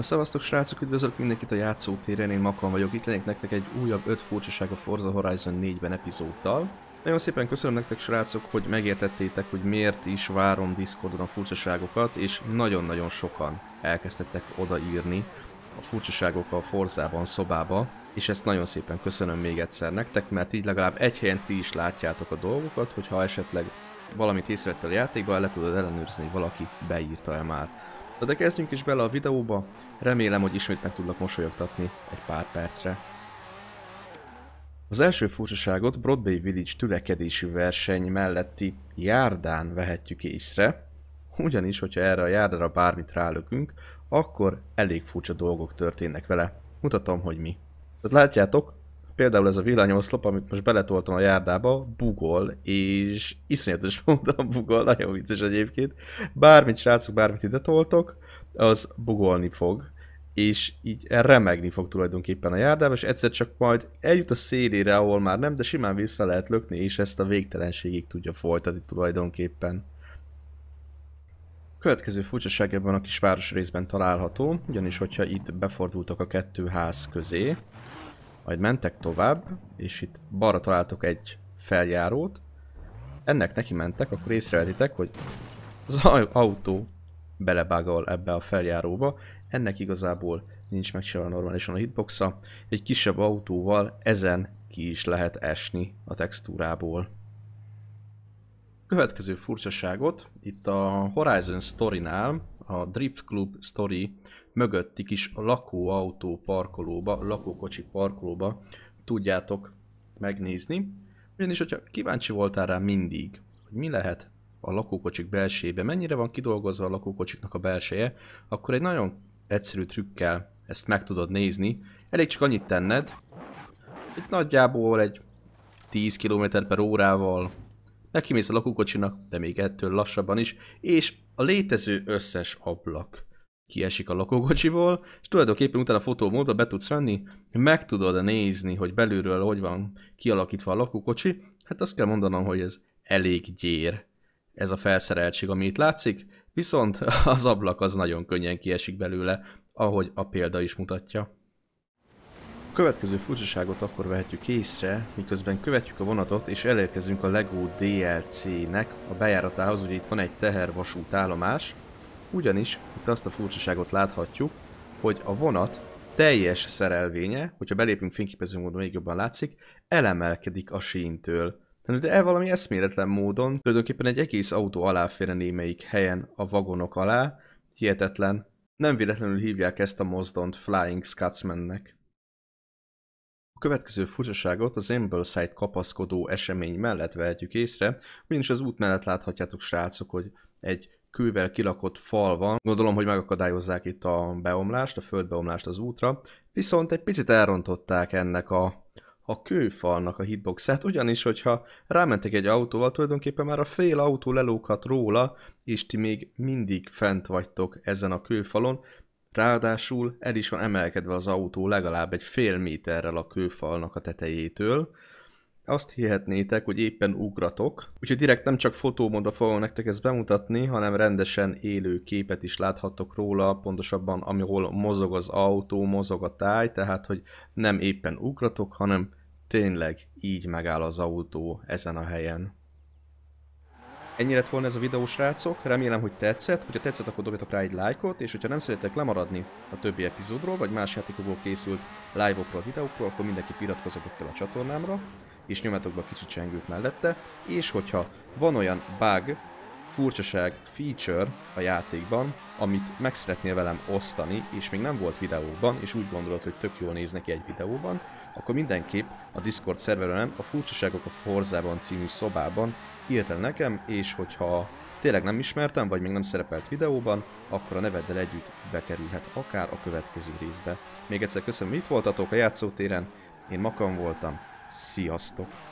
Na szevasztok srácok, üdvözlök mindenkit a játszótéren, én Makan vagyok, itt lennék nektek egy újabb 5 furcsaság a Forza Horizon 4-ben epizóddal. Nagyon szépen köszönöm nektek srácok, hogy megértettétek, hogy miért is várom Discordon a furcsaságokat, és nagyon-nagyon sokan elkezdtettek odaírni a furcsaságok a Forzában, szobába, és ezt nagyon szépen köszönöm még egyszer nektek, mert így legalább egy helyen ti is látjátok a dolgokat, hogyha esetleg valamit észrevettel a játékban, le tudod ellenőrizni, hogy valaki beírta-e már. Na de kezdjünk is bele a videóba, remélem, hogy ismét meg tudlak mosolyogtatni egy pár percre. Az első furcsaságot Broadway Village tülekedési verseny melletti járdán vehetjük észre, ugyanis, hogyha erre a járdára bármit rálökünk, akkor elég furcsa dolgok történnek vele. Mutatom, hogy mi. Tehát látjátok, például ez a villanyoszlop, amit most beletoltam a járdába, bugol, és iszonyatos módon bugol, nagyon vicces egyébként. Bármit, srácok, bármit ide toltok, az bugolni fog és így remegni fog tulajdonképpen a járdába, és egyszer csak majd eljut a szélére, ahol már nem, de simán vissza lehet lökni, és ezt a végtelenségig tudja folytatni tulajdonképpen. Következő furcsaság ebben a kis részben található, ugyanis hogyha itt befordultak a kettő ház közé, majd mentek tovább, és itt balra találtok egy feljárót. Ennek neki mentek, akkor észrevetitek, hogy az autó belebágal ebbe a feljáróba. Ennek igazából nincs megcsinálva normálisan a hitboxa. Egy kisebb autóval ezen ki is lehet esni a textúrából következő furcsaságot, itt a Horizon Story-nál, a Drift Club Story mögötti kis lakóautó parkolóba, lakókocsi parkolóba tudjátok megnézni. Ugyanis, hogyha kíváncsi voltál rá mindig, hogy mi lehet a lakókocsik belsejébe, mennyire van kidolgozva a lakókocsiknak a belseje, akkor egy nagyon egyszerű trükkel ezt meg tudod nézni. Elég csak annyit tenned, hogy nagyjából egy 10 km per órával Neki mész a lakókocsinak, de még ettől lassabban is, és a létező összes ablak kiesik a lakókocsiból, és tulajdonképpen utána a fotómódba be tudsz venni, meg tudod nézni, hogy belülről hogy van kialakítva a lakókocsi, hát azt kell mondanom, hogy ez elég gyér ez a felszereltség, ami itt látszik, viszont az ablak az nagyon könnyen kiesik belőle, ahogy a példa is mutatja következő furcsaságot akkor vehetjük észre, miközben követjük a vonatot és elérkezünk a LEGO DLC-nek a bejáratához, ugye itt van egy tehervasút állomás, ugyanis itt azt a furcsaságot láthatjuk, hogy a vonat teljes szerelvénye, hogyha belépünk fényképező módon még jobban látszik, elemelkedik a síntől. De el valami eszméletlen módon tulajdonképpen egy egész autó alá férne némelyik helyen a vagonok alá, hihetetlen. Nem véletlenül hívják ezt a mozdont Flying Scotsmannek következő furcsaságot az Ambleside kapaszkodó esemény mellett vehetjük észre, ugyanis az út mellett láthatjátok srácok, hogy egy kővel kilakott fal van. Gondolom, hogy megakadályozzák itt a beomlást, a földbeomlást az útra, viszont egy picit elrontották ennek a, a kőfalnak a hitboxát, ugyanis, hogyha rámentek egy autóval, tulajdonképpen már a fél autó lelókat róla, és ti még mindig fent vagytok ezen a kőfalon, Ráadásul el is van emelkedve az autó legalább egy fél méterrel a kőfalnak a tetejétől. Azt hihetnétek, hogy éppen ugratok, úgyhogy direkt nem csak fotómódra fogom nektek ezt bemutatni, hanem rendesen élő képet is láthattok róla, pontosabban amihol mozog az autó, mozog a táj, tehát hogy nem éppen ugratok, hanem tényleg így megáll az autó ezen a helyen. Ennyi lett volna ez a videó, srácok. Remélem, hogy tetszett. Ha tetszett, akkor dobjatok rá egy lájkot, és hogyha nem szeretek lemaradni a többi epizódról, vagy más játékokból készült live-okról, videókról, akkor mindenki iratkozzatok fel a csatornámra, és nyomjatok be a kicsit csengőt mellette. És hogyha van olyan bug, furcsaság, feature a játékban, amit meg szeretnél velem osztani, és még nem volt videóban, és úgy gondolod, hogy tök jól néz neki egy videóban, akkor mindenképp a Discord szerveren a furcsaságok a Forzában című szobában írt el nekem, és hogyha tényleg nem ismertem, vagy még nem szerepelt videóban, akkor a neveddel együtt bekerülhet akár a következő részbe. Még egyszer köszönöm, hogy itt voltatok a játszótéren, én Makan voltam, sziasztok!